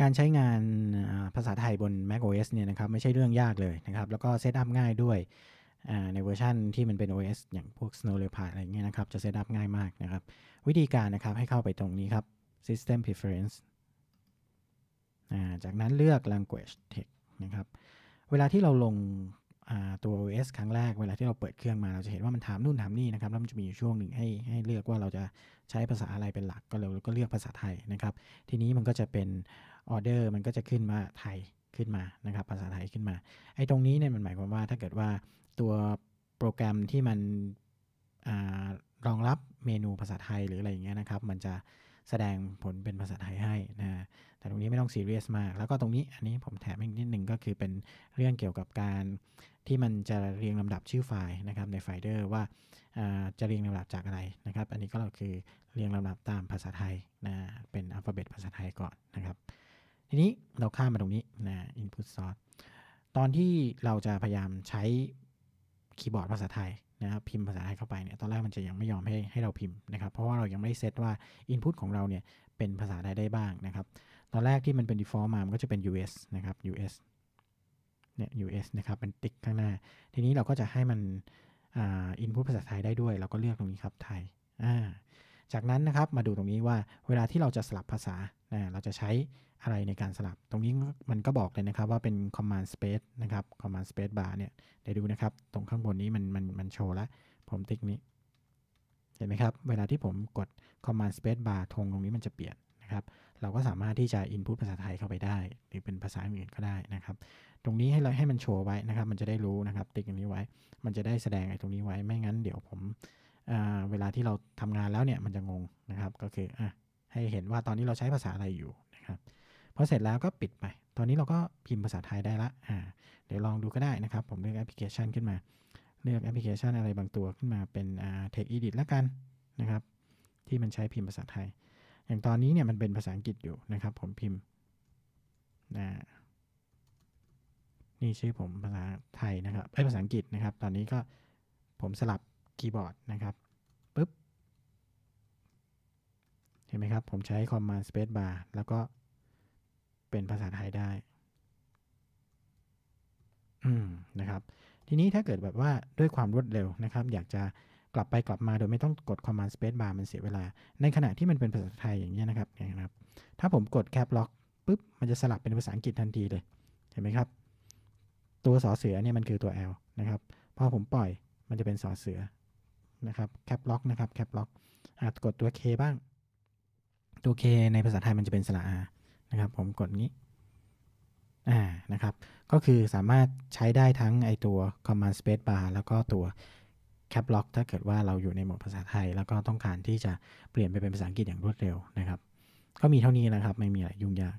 การใช้งานภาษาไทย บน macOS เนี่ยนะครับ ไม่ใช่เรื่องยากเลยนะครับ แล้วก็เซตอัพง่ายด้วยในเวอร์ชันที่มันเป็น OS อย่างพวก Snow Leopard อะไรเงี้ยนะครับ จะเซตอัพง่ายมากนะครับ วิธีการนะครับให้เข้าไปตรงนี้ครับ System Preference จากนั้นเลือก Language Text นะครับ เวลาที่เราลงตัว OS ครั้งแรกเวลาที่เราเปิดเครื่องมา เราจะเห็นว่ามันถามนู่นถามนี่นะครับแล้วมันจะมีช่วงหนึ่งให้ให้เลือกว่าเราจะใช้ภาษาอะไรเป็นหลักก็เราก็เลือกภาษาไทยนะครับ ทีนี้มันก็จะเป็นออเดอร์มันก็จะขึ้นมาไทยขึ้นมานะครับภาษาไทยขึ้นมาไอ้ตรงนี้เนี่ยมันหมายความว่าถ้าเกิดว่าตัวโปรแกรมที่มันอรองรับเมนูภาษาไทยหรืออะไรอย่างเงี้ยนะครับ มันจะแสดงผลเป็นภาษาไทยให้นะ แต่ตรงนี้ไม่ต้องซีเรียสมาก แล้วก็ตรงนี้ อันนี้ผมแถมอีกนิดหนึ่งก็คือเป็นเรื่องเกี่ยวกับการที่มันจะเรียงลำดับชื่อไฟล์นะครับในไฟเดอร์ว่าจะเรียงลำดับจากอะไรนะครับ อันนี้ก็คือเรียงลำดับตามภาษาไทยนะ เป็นอัลฟาเบตภาษาไทยก่อนนะครับ ทีนี้เราข้ามมาตรงนี้นะ input source ตอนที่เราจะพยายามใช้คีย์บอร์ดภาษาไทยนะครับพิมพ์ภาษาไทยเข้าไปเนี่ย ตอนแรกมันจะยังไม่ยอมให้ให้เราพิมพ์นะครับ เพราะว่าเรายังไม่ได้เซตว่า Input ของเราเนี่ยเป็นภาษาไทยได้บ้างนะครับ ตอนแรกที่มันเป็น default มา มันก็จะเป็น US นะครับ US เนี่ย US นะครับ เป็นติ๊กข้างหน้า ทีนี้เราก็จะให้มันอินพุตภาษาไทยได้ด้วย เราก็เลือกตรงนี้ครับ ไทยอ่าจากนั้น นะครับ มาดูตรงนี้ว่าเวลาที่เราจะสลับภาษา เราจะใช้อะไรในการสลับ ตรงนี้มันก็บอกเลยนะครับว่าเป็น command space นะครับ command space bar เนี่ยเดี๋ยวดูนะครับตรงข้างบนนี้มันมันมันโชว์ละผมติ๊กนี้เห็นไหมครับเวลาที่ผมกด command space bar ทงตรงนี้มันจะเปลี่ยน นะครับ เราก็สามารถที่จะ input ภาษาไทยเข้าไปได้ หรือเป็นภาษาอื่นก็ได้นะครับ ตรงนี้ให้เราให้มันโชว์ไว้นะครับ มันจะได้รู้นะครับ ติ๊กตรงนี้ไว้ มันจะได้แสดงไอ้ตรงนี้ไว้ไม่งั้น เดี๋ยวผมเวลาที่เราทำงานแล้วเนี่ยมันจะงงนะครับก็คืออ่ะให้เห็นว่าตอนนี้เราใช้ภาษาอะไรอยู่นะครับพอเสร็จแล้วก็ปิดไป ตอนนี้เราก็พิมพ์ภาษาไทยได้ละอ่าเดี๋ยวลองดูก็ได้นะครับ ผมเลือกแอปพลิเคชันขึ้นมา เลือกแอปพลิเคชันอะไรบางตัวขึ้นมาเป็นอ่า Tech Edit ละกันนะครับที่มันใช้พิมพ์ภาษาไทย อย่างตอนนี้เนี่ยมันเป็นภาษาอังกฤษอยู่นะครับผมพิมพ์นะนี่ชื่อผมภาษาไทยนะครับไอภาษาอังกฤษนะครับตอนนี้ก็ผมสลับคีย์บอร์ด นะครับปึ๊บ เห็นไหมครับ ผมใช้ Command Space Bar แล้วก็เป็นภาษาไทยได้นะครับ ทีนี้ถ้าเกิดแบบว่าด้วยความรวดเร็วนะครับ อยากจะกลับไปกลับมาโดยไม่ต้องกด Command Space Bar มันเสียเวลา ในขณะที่มันเป็นภาษาไทยอย่างนี้นะครับนะครับถ้าผมกด Cap Lock ปุ๊บ มันจะสลับเป็นภาษาอังกฤษทันทีเลย เห็นไหมครับ ตัวสอเสือเนี่ยมันคือตัว L นะครับ พอผมปล่อยมันจะเป็นสอเสือนะครับแคปล็อกนะครับแคปล็อกอากดตัว K บ้าง ตัว K ในภาษาไทยมันจะเป็นสระ R นะครับ ผมกดนี้ อ่านะครับ ก็คือสามารถใช้ได้ทั้ง ไอตัว command space bar แล้วก็ตัวแคปล็อกถ้าเกิดว่าเราอยู่ในโหมดภาษาไทย แล้วก็ต้องการที่จะเปลี่ยนไปเป็นภาษาอังกฤษอย่างรวดเร็วนะครับ ก็มีเท่านี้นะครับไม่มีอะไรยุ่งยาก